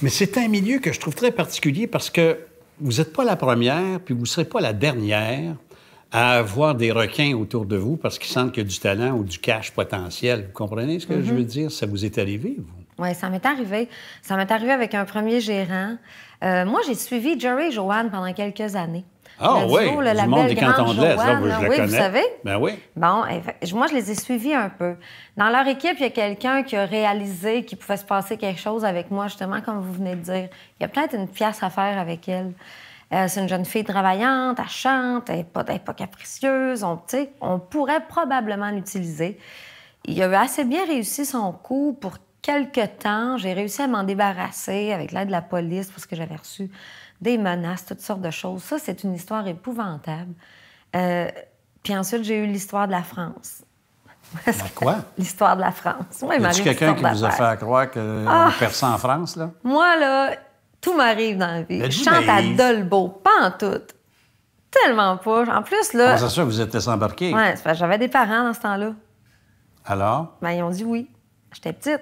Mais c'est un milieu que je trouve très particulier parce que vous n'êtes pas la première, puis vous ne serez pas la dernière à avoir des requins autour de vous parce qu'ils sentent qu'il y a du talent ou du cash potentiel. Vous comprenez ce que je mhm. veux dire? Ça vous est arrivé, vous? Oui, ça m'est arrivé. Ça m'est arrivé avec un premier gérant. Euh, moi, j'ai suivi Jerry et Joanne pendant quelques années. Ah oui, le monde des de l'Est, oui, Vous savez? Ben oui. Bon, eh moi, je les ai suivis un peu. Dans leur équipe, il y a quelqu'un qui a réalisé qu'il pouvait se passer quelque chose avec moi, justement, comme vous venez de dire. Il y a peut-être une pièce à faire avec elle. Euh, c'est une jeune fille travaillante, elle chante, elle n'est pas, pas, capricieuse. On, on pourrait probablement l'utiliser. Il a assez bien réussi son coup pour quelques temps, j'ai réussi à m'en débarrasser avec l'aide de la police parce que j'avais reçu des menaces, toutes sortes de choses. Ça, c'est une histoire épouvantable. Euh, puis ensuite, j'ai eu l'histoire de la France. quoi? L'histoire de la France. Oui, quelqu'un qui vous a fait croire que ah! ça en France, là? Moi, là, tout m'arrive dans la vie. Ben, je chante à ben. Dolbeau, pas en tout. Tellement pas. En plus, là... Ah, c'est sûr vous êtes embarqués. Oui, j'avais des parents dans ce temps-là. Alors? Ben, ils ont dit oui. J'étais petite.